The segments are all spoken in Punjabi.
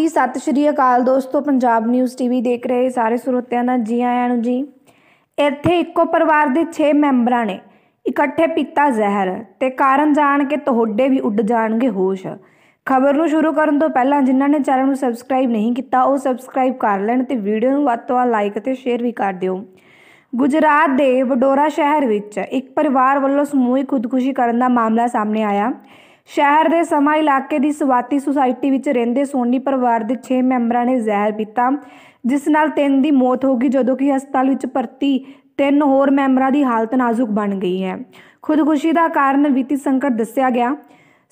ਜੀ ਸਤਿ ਸ਼੍ਰੀ ਅਕਾਲ ਦੋਸਤੋ ਪੰਜਾਬ ਨਿਊਜ਼ ਟੀਵੀ ਦੇਖ ਰਹੇ ਸਾਰੇ ਸਰੋਤਿਆਂ ਦਾ ਜੀ ਆਇਆਂ ਨੂੰ ਜੀ ਇੱਥੇ ਇੱਕੋ ਪਰਿਵਾਰ ਦੇ 6 ਮੈਂਬਰਾਂ ਨੇ ਇਕੱਠੇ ਪੀਤਾ ਜ਼ਹਿਰ ਤੇ ਕਾਰਨ ਜਾਣ ਕੇ ਤੁਹਾਡੇ ਵੀ ਉੱਡ ਜਾਣਗੇ ਹੋਸ਼ ਖਬਰ ਨੂੰ ਸ਼ੁਰੂ ਕਰਨ ਤੋਂ ਪਹਿਲਾਂ ਜਿਨ੍ਹਾਂ ਨੇ ਚੈਨਲ ਨੂੰ ਸਬਸਕ੍ਰਾਈਬ ਨਹੀਂ ਕੀਤਾ ਉਹ ਸਬਸਕ੍ਰਾਈਬ ਕਰ ਲੈਣ ਤੇ ਵੀਡੀਓ ਨੂੰ ਵੱਧ ਤੋਂ ਵੱਧ ਲਾਈਕ ਤੇ ਸ਼ੇਅਰ ਵੀ ਕਰ ਦਿਓ ਗੁਜਰਾਤ ਦੇ ਵਡੋਰਾ ਸ਼ਹਿਰ ਵਿੱਚ ਇੱਕ ਪਰਿਵਾਰ ਵੱਲੋਂ ਸਮੂਹਿਕ ਖੁਦਕੁਸ਼ੀ ਕਰਨ ਦਾ ਮਾਮਲਾ ਸਾਹਮਣੇ ਆਇਆ ਸ਼ਹਿਰ ਦੇ ਸਮਾ ਇਲਾਕੇ ਦੀ ਸਵਾਤੀ ਸੁਸਾਇਟੀ ਵਿੱਚ ਰਹਿੰਦੇ ਸੋਨੀ ਪਰਿਵਾਰ ਦੇ 6 ਮੈਂਬਰਾਂ ਨੇ ਜ਼ਹਿਰ ਪੀਤਾ ਜਿਸ ਨਾਲ ਤਿੰਨ ਦੀ ਮੌਤ ਹੋ ਗਈ ਜਦੋਂ ਕਿ ਹਸਪਤਾਲ ਵਿੱਚ ਭਰਤੀ ਤਿੰਨ ਹੋਰ ਮੈਂਬਰਾਂ ਦੀ ਹਾਲਤ ਨਾਜ਼ੁਕ ਬਣ ਗਈ ਹੈ ਖੁਦਕੁਸ਼ੀ ਦਾ ਕਾਰਨ ਵਿੱਤੀ ਸੰਕਟ ਦੱਸਿਆ ਗਿਆ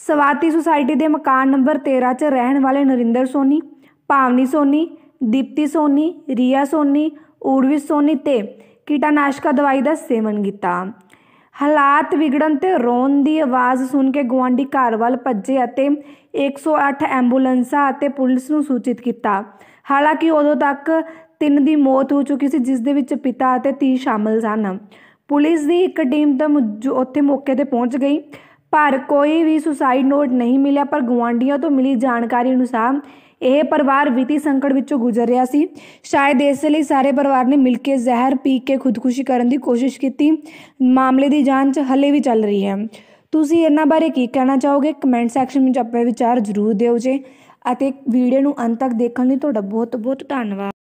ਸਵਾਤੀ ਸੁਸਾਇਟੀ ਦੇ ਮਕਾਨ ਨੰਬਰ 13 'ਚ ਰਹਿਣ ਵਾਲੇ ਨਰਿੰਦਰ ਸੋਨੀ ਭਾਵਨੀ ਸੋਨੀ ਦੀਪਤੀ ਸੋਨੀ ਰੀਆ ਸੋਨੀ ਊੜਵੀ ਸੋਨੀ ਤੇ ਕੀਟਾਨਾਸ਼ਕ ਦਵਾਈ ਦਾ ਸੇਵਨ ਕੀਤਾ ਹਾਲਾਤ ਵਿਗੜਨ ਤੇ ਰੋਣ ਦੀ ਆਵਾਜ਼ ਸੁਣ ਕੇ ਗਵਾਂਡੀ ਘਰ ਵੱਲ ਭੱਜੇ ਅਤੇ 108 ਐਂਬੂਲੈਂਸਾਂ ਅਤੇ ਪੁਲਿਸ ਨੂੰ ਸੂਚਿਤ ਕੀਤਾ ਹਾਲਾਂਕਿ ਉਦੋਂ ਤੱਕ ਤਿੰਨ ਦੀ ਮੌਤ ਹੋ ਚੁੱਕੀ ਸੀ ਜਿਸ ਦੇ ਵਿੱਚ ਪਿਤਾ ਅਤੇ ਧੀ ਸ਼ਾਮਲ ਸਨ ਪੁਲਿਸ ਦੀ ਇੱਕ ਟੀਮ ਤਾਂ ਉੱਥੇ ਮੌਕੇ ਤੇ ਪਹੁੰਚ ਗਈ ਪਰ ਕੋਈ ਵੀ ਸੁਸਾਈਡ ਨੋਟ ਨਹੀਂ ਮਿਲਿਆ ਪਰ ਗਵਾਂਡੀਆਂ ਤੋਂ ਮਿਲੀ ਜਾਣਕਾਰੀ ਅਨੁਸਾਰ ਇਹ ਪਰਿਵਾਰ ਵਿਤੀ ਸੰਕਟ ਵਿੱਚੋਂ ਗੁਜ਼ਰ ਰਿਹਾ ਸੀ ਸ਼ਾਇਦ ਇਸ ਲਈ ਸਾਰੇ ਪਰਿਵਾਰ ਨੇ ਮਿਲ ਕੇ ਜ਼ਹਿਰ ਪੀ ਕੇ ਖੁਦਕੁਸ਼ੀ ਕਰਨ ਦੀ ਕੋਸ਼ਿਸ਼ ਕੀਤੀ ਮਾਮਲੇ ਦੀ ਜਾਂਚ ਹਲੇ ਵੀ ਚੱਲ ਰਹੀ ਹੈ ਤੁਸੀਂ ਇਹਨਾਂ ਬਾਰੇ ਕੀ ਕਹਿਣਾ ਚਾਹੋਗੇ ਕਮੈਂਟ ਸੈਕਸ਼ਨ ਵਿੱਚ ਆਪਣੇ ਵਿਚਾਰ ਜ਼ਰੂਰ ਦਿਓ ਜੇ ਅਤੇ ਵੀਡੀਓ ਨੂੰ ਅੰਤ ਤੱਕ ਦੇਖਣ ਲਈ ਤੁਹਾਡਾ ਬਹੁਤ ਬਹੁਤ ਧੰਨਵਾਦ